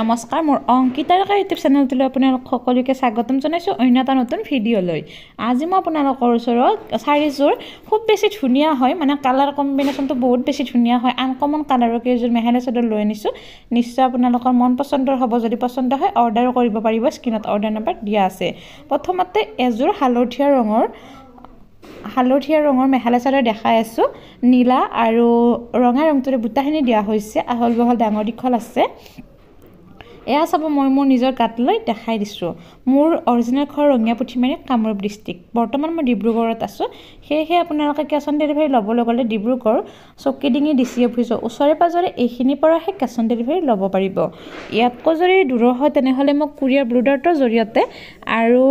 নমস্কাৰ মোৰ অংকিতা ৰেখা ইউটিউব চেনেলটোলৈ আপোনালোক সকলোকে স্বাগতম জনাইছোঁ অন্য এটা নতুন ভিডিঅ'লৈ আজি মই আপোনালোকৰ ওচৰত চাৰিযোৰ খুব বেছি ধুনীয়া হয় মানে কালাৰ কম্বিনেশ্যনটো বহুত বেছি ধুনীয়া হয় আনকমন কালাৰৰ কেইযোৰ মেখেলা চাদৰ লৈ আনিছোঁ নিশ্চয় আপোনালোকৰ মন পচন্দৰ হ'ব যদি পচন্দ হয় অৰ্ডাৰো কৰিব পাৰিব স্ক্ৰীণত অৰ্ডাৰ নাম্বাৰ দিয়া আছে প্ৰথমতে এযোৰ হালধীয়া ৰঙৰ হালধীয়া ৰঙৰ মেখেলা চাদৰ দেখাই আছোঁ নীলা আৰু ৰঙা ৰঙটোৰে বুটাখিনি দিয়া হৈছে আহল বহল ডাঙৰ দীঘল আছে এয়া চাব মই মোৰ নিজৰ গাত লৈ দেখাই দিছোঁ মোৰ অৰিজিনেল ঘৰ ৰঙীয়া পুথিমাৰী কামৰূপ ডিষ্ট্ৰিক্ট বৰ্তমান মই ডিব্ৰুগড়ত আছোঁ সেয়েহে আপোনালোকে কেছ অন ডেলিভাৰী ল'বলৈ গ'লে ডিব্ৰুগড় চকীডিঙি ডি চি অফিচৰ ওচৰে পাঁজৰে এইখিনিৰ পৰাহে কেছ অন ডেলিভাৰী ল'ব পাৰিব ইয়াতকৈ যদি দূৰৰ হয় তেনেহ'লে মোক কুৰিয়াৰ ব্লুডাৰ্টৰ জৰিয়তে আৰু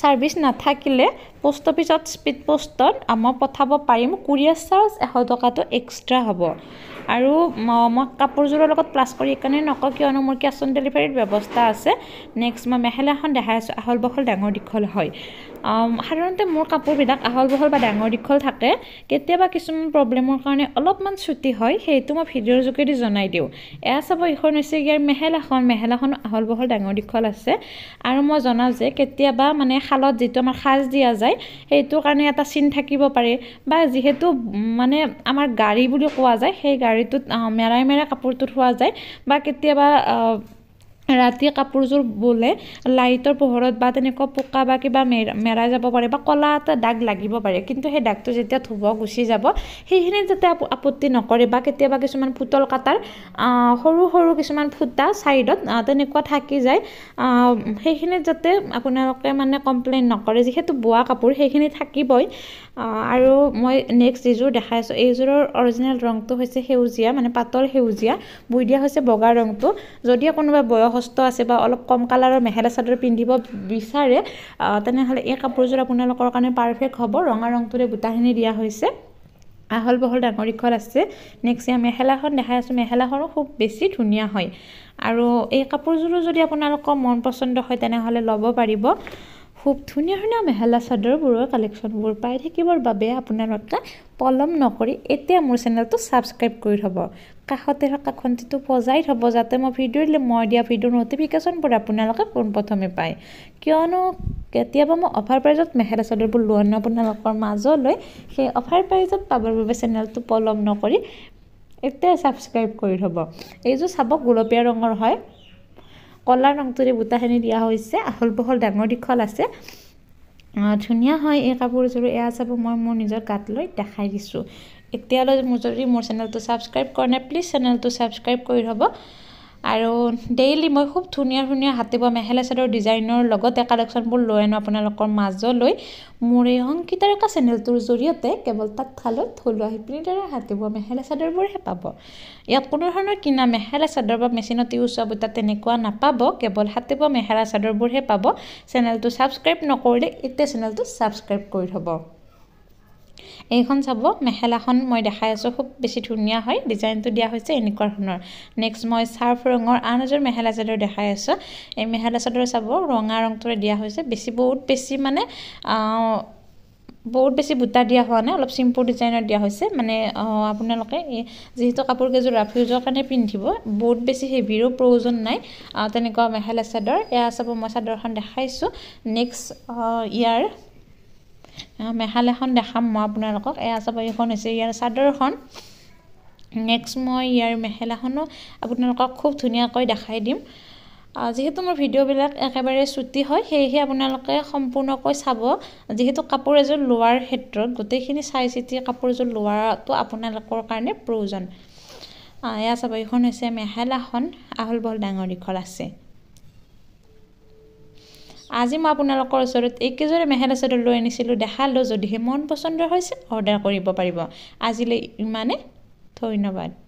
ছাৰ্ভিচ নাথাকিলে পষ্ট অফিচত স্পীড পোষ্টত আমাক পঠাব পাৰিম কুৰিয়াৰ চাৰ্জ এশ টকাটো এক্সট্ৰা হ'ব আৰু মই কাপোৰযোৰৰ লগত প্লাছ কৰি এইকাৰণে নকওঁ কিয়নো মোৰ কেছ অন ডেলিভাৰীৰ ব্যৱস্থা আছে নেক্সট মই মেখেলাখন দেখাই আছোঁ আহল বহল ডাঙৰ দীঘল হয় সাধাৰণতে মোৰ কাপোৰবিলাক আহল বহল বা ডাঙৰ দীঘল থাকে কেতিয়াবা কিছুমান প্ৰব্লেমৰ কাৰণে অলপমান চুটি হয় সেইটো মই ভিডিঅ'ৰ যোগেদি জনাই দিওঁ এয়া চাব এইখন হৈছে ইয়াৰ মেহেলাখন মেহেলাখন আহল বহল ডাঙৰ দীঘল আছে আৰু মই জনাওঁ যে কেতিয়াবা মানে শালত যিটো আমাৰ সাজ দিয়া যায় সেইটোৰ কাৰণে এটা চিন থাকিব পাৰে বা যিহেতু মানে আমাৰ গাড়ী বুলি কোৱা যায় সেই গাড়ীটোত মেৰাই মেৰাই কাপোৰটো থোৱা যায় বা কেতিয়াবা ৰাতি কাপোৰযোৰ বোলে লাইটৰ পোহৰত বা তেনেকুৱা পোকা বা কিবা মেৰা মেৰা যাব পাৰে বা ক'লা এটা দাগ লাগিব পাৰে কিন্তু সেই দাগটো যেতিয়া ধুব গুচি যাব সেইখিনিত যাতে আপত্তি নকৰে বা কেতিয়াবা কিছুমান পুতল কাটাৰ সৰু সৰু কিছুমান ফুটা ছাইডত তেনেকুৱা থাকি যায় সেইখিনিত যাতে আপোনালোকে মানে কমপ্লেইন নকৰে যিহেতু বোৱা কাপোৰ সেইখিনি থাকিবই আৰু মই নেক্সট যিযোৰ দেখাই আছোঁ এইযোৰৰ অৰিজিনেল ৰংটো হৈছে সেউজীয়া মানে পাতল সেউজীয়া বুই দিয়া হৈছে বগা ৰংটো যদি কোনোবা বয়স অসুস্থ আছে বা অলপ কম কালাৰৰ মেখেলা চাদৰ পিন্ধিব বিচাৰে তেনেহ'লে এই কাপোৰযোৰ আপোনালোকৰ কাৰণে পাৰফেক্ট হ'ব ৰঙা ৰংটোৰে বুটাখিনি দিয়া হৈছে আহল বহল ডাঙৰ দীঘল আছে নেক্সট ইয়াৰ মেখেলাখন দেখাই আছোঁ মেখেলাখনো খুব বেছি ধুনীয়া হয় আৰু এই কাপোৰযোৰো যদি আপোনালোকৰ মন পচন্দ হয় তেনেহ'লে ল'ব পাৰিব খুব ধুনীয়া ধুনীয়া মেখেলা চাদৰবোৰৰ কালেকশ্যনবোৰ পাই থাকিবৰ বাবে আপোনালোকে পলম নকৰি এতিয়া মোৰ চেনেলটো ছাবস্ক্ৰাইব কৰি থ'ব কাষতে থকা খন্তিটো বজাই থ'ব যাতে মই ভিডিঅ' দিলে মই দিয়া ভিডিঅ' ন'টিফিকেশ্যনবোৰ আপোনালোকে পোনপ্ৰথমে পায় কিয়নো কেতিয়াবা মই অফাৰ প্ৰাইজত মেখেলা চাদৰবোৰ লোৱা আপোনালোকৰ মাজলৈ সেই অফাৰ প্ৰাইজত পাবৰ বাবে চেনেলটো পলম নকৰি এতিয়া ছাবস্ক্ৰাইব কৰি থ'ব এইযোৰ চাব গোলপীয়া ৰঙৰ হয় কলা ৰঙটোৰে বুটাখিনি দিয়া হৈছে আহল বহল ডাঙৰ দীঘল আছে ধুনীয়া হয় এই কাপোৰযোৰ এয়া চাব মই মোৰ নিজৰ গাত লৈ দেখাই দিছোঁ এতিয়ালৈ মোৰ যদি মোৰ চেনেলটো ছাবস্ক্ৰাইব কৰা নাই প্লিজ চেনেলটো ছাবস্ক্ৰাইব কৰি থ'ব আৰু ডেইলি মই খুব ধুনীয়া ধুনীয়া হাতে বোৱা মেখেলা চাদৰ ডিজাইনৰ লগতে কালেকশ্যনবোৰ লৈ আনো আপোনালোকৰ মাজলৈ মোৰ এই অংকিতা চেনেলটোৰ জৰিয়তে কেৱল তাত থালত থলুৱা শিপিনী দ্বাৰা হাতে বোৱা মেখেলা চাদৰবোৰহে পাব ইয়াত কোনো ধৰণৰ কিনা মেখেলা চাদৰ বা মেচিনত ইউজ হোৱা বুটা তেনেকুৱা নাপাব কেৱল হাতে বোৱা মেখেলা চাদৰবোৰহে পাব চেনেলটো ছাবস্ক্ৰাইব নকৰিলে এতিয়া চেনেলটো ছাবস্ক্ৰাইব কৰি থ'ব এইখন চাব মেখেলাখন মই দেখাই আছোঁ খুব বেছি ধুনীয়া হয় ডিজাইনটো দিয়া হৈছে এনেকুৱা ধৰণৰ নেক্সট মই চাৰ্ফ ৰঙৰ আন এযোৰ মেখেলা চাদৰ দেখাই আছোঁ এই মেখেলা চাদৰ চাব ৰঙা ৰংটোৰে দিয়া হৈছে বেছি বহুত বেছি মানে বহুত বেছি বুটা দিয়া হোৱা নাই অলপ চিম্পুল ডিজাইনত দিয়া হৈছে মানে আপোনালোকে এই যিহেতু কাপোৰকেইযোৰ ৰাফ ইউজৰ কাৰণে পিন্ধিব বহুত বেছি হেভিৰো প্ৰয়োজন নাই তেনেকুৱা মেখেলা চাদৰ এয়া চাব মই চাদৰখন দেখাইছোঁ নেক্সট ইয়াৰ মেখালা এখন দেখাম মই আপোনালোকক এয়া চাব এইখন হৈছে ইয়াৰ চাদৰখন নেক্সট মই ইয়াৰ মেখেলাখনো আপোনালোকক খুব ধুনীয়াকৈ দেখাই দিম যিহেতু মোৰ ভিডিঅ'বিলাক একেবাৰে চুটি হয় সেয়েহে আপোনালোকে সম্পূৰ্ণকৈ চাব যিহেতু কাপোৰ এযোৰ লোৱাৰ ক্ষেত্ৰত গোটেইখিনি চাই চিতি কাপোৰ এযোৰ লোৱাটো আপোনালোকৰ কাৰণে প্ৰয়োজন এয়া চাব এইখন হৈছে মেখেলাখন আহল বহল ডাঙৰ দীঘল আছে আজি মই আপোনালোকৰ ওচৰত এইকেইযোৰে মেখেলা চাদৰ লৈ আনিছিলোঁ দেখালোঁ যদিহে মন পচন্দ হৈছে অৰ্ডাৰ কৰিব পাৰিব আজিলৈ ইমানে ধন্যবাদ